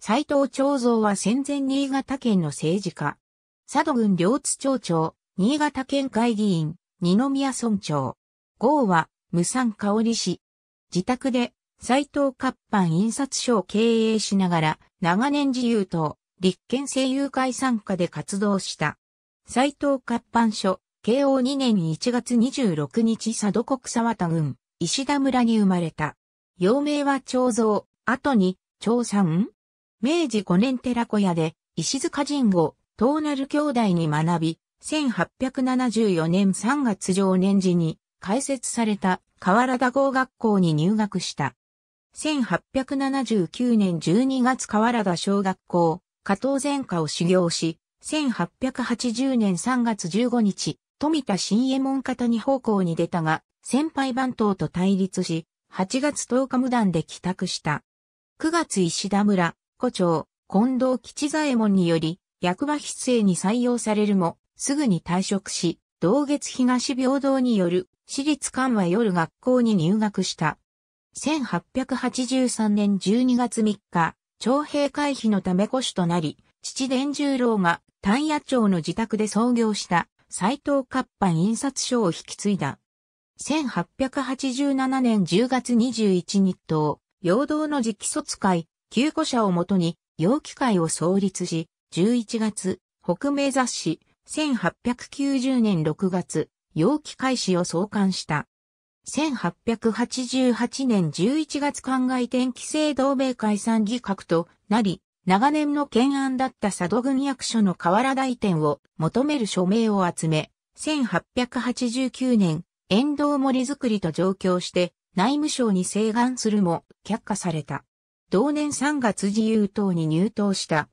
斎藤長蔵は戦前新潟県の政治家。佐渡郡両津町長、新潟県会議員、二宮村長。号は、無産香織氏。自宅で、斎藤活版印刷所を経営しながら、長年自由党、立憲政友会参加で活動した。斎藤活版所、慶応2年1月26日佐渡国沢田郡、石田村に生まれた。幼名は長蔵、後に、長さん明治5年寺子屋で石塚神吾、東成兄弟に学び、1874年3月上年時に開設された河原田郷学校に入学した。1879年12月河原田小学校、加藤前科を修行し、1880年3月15日、富田新右衛門方に奉公に出たが、先輩番頭と対立し、8月10日無断で帰宅した。9月石田村、古町、近藤吉左衛門により、役場筆制に採用されるも、すぐに退職し、同月東平等による、私立館は夜学校に入学した。1883年12月3日、徴兵回避のため古となり、父伝十郎が丹野町の自宅で創業した斎藤活版印刷所を引き継いだ。1887年10月21日等、陽動の直卒会、旧古社をもとに、陽気会を創立し、11月、北米雑誌、1890年6月、陽気会誌を創刊した。1888年11月考え天規制同盟会散議閣となり、長年の懸案だった佐渡郡役所の河原大転を求める署名を集め、1889年、遠藤森作りと上京して、内務省に請願するも却下された。同年3月自由党に入党した。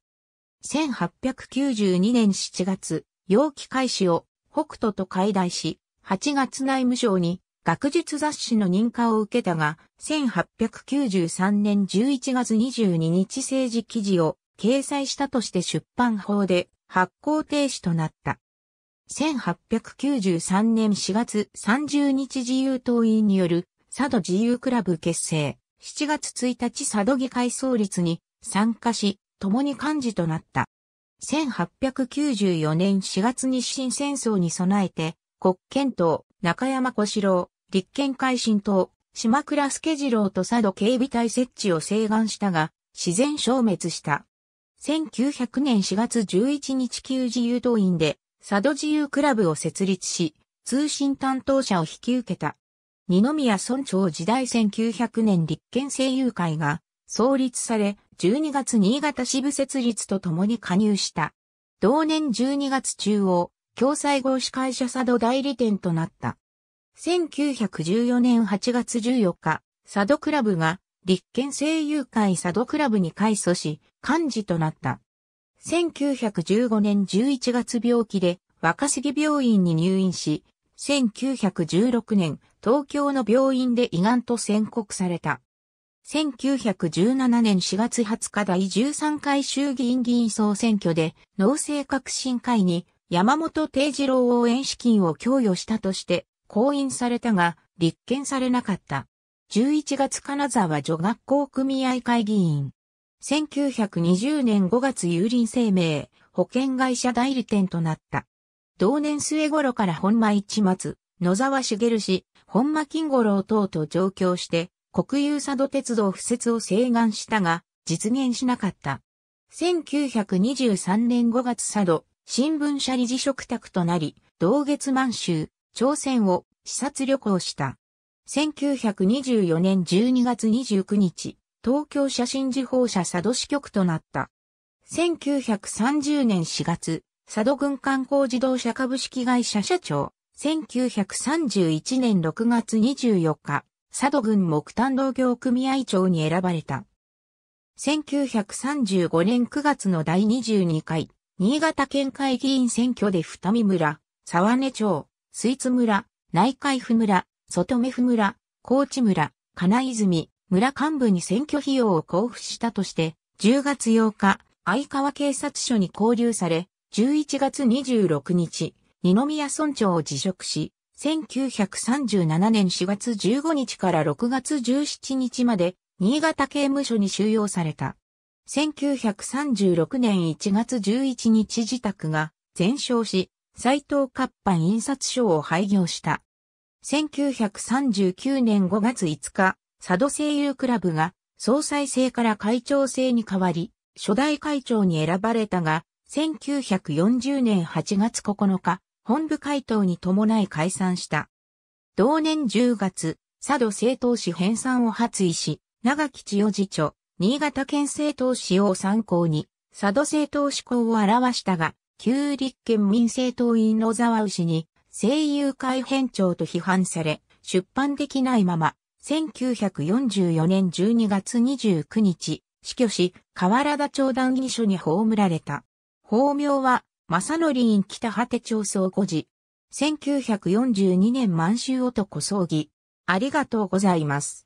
1892年7月、陽気開始を北斗と解題し、8月内務省に学術雑誌の認可を受けたが、1893年11月22日政治記事を掲載したとして出版法で発行停止となった。1893年4月30日自由党員による佐渡自由クラブ結成。7月1日佐渡議会創立に参加し、共に幹事となった。1894年4月日清戦争に備えて、国憲党、中山小四郎、立憲改進党、島倉助次郎と佐渡警備隊設置を請願したが、自然消滅した。1900年4月11日旧自由党員で、佐渡自由クラブを設立し、通信担当者を引き受けた。二宮村長時代1900年立憲政友会が創立され、12月新潟支部設立とともに加入した。同年12月中央、共済合資会社佐渡代理店となった。1914年8月14日、佐渡クラブが立憲政友会佐渡クラブに改組し、幹事となった。1915年11月病気で若杉病院に入院し、1916年、東京の病院で胃がんと宣告された。1917年4月20日第13回衆議院議員総選挙で、農政革新会に山本定次郎応援資金を供与したとして、公印されたが、立件されなかった。11月金沢女学校組合会議員。1920年5月有林生命、保険会社代理店となった。同年末頃から本間市松、野沢茂氏、本間金五郎等と上京して、国有佐渡鉄道敷設を請願したが、実現しなかった。1923年5月佐渡、新聞社理事嘱託となり、同月満州、朝鮮を視察旅行した。1924年12月29日、東京写真時報社佐渡支局となった。1930年4月、佐渡郡観光自動車株式会社社長、1931年6月24日、佐渡郡木炭同業組合長に選ばれた。1935年9月の第22回、新潟県会議員選挙で二見村、沢根町、水津村、内海府村、外目府村、高知村、金泉、村幹部に選挙費用を交付したとして、10月8日、相川警察署に交留され、11月26日、二宮村長を辞職し、1937年4月15日から6月17日まで、新潟刑務所に収容された。1936年1月11日自宅が全焼し、斎藤活版印刷所を廃業した。1939年5月5日、佐渡声優クラブが総裁制から会長制に変わり、初代会長に選ばれたが、1940年8月9日、本部回答に伴い解散した。同年10月、佐渡政党史編纂を発意し、長吉千代次長、新潟県政党史を参考に、佐渡政党志向を表したが、旧立憲民政党員野沢氏に、声優会編長と批判され、出版できないまま、1944年12月29日、死去し、河原田町談議所に葬られた。法名は、正則院北果て町総護寺。1942年満州男葬儀。ありがとうございます。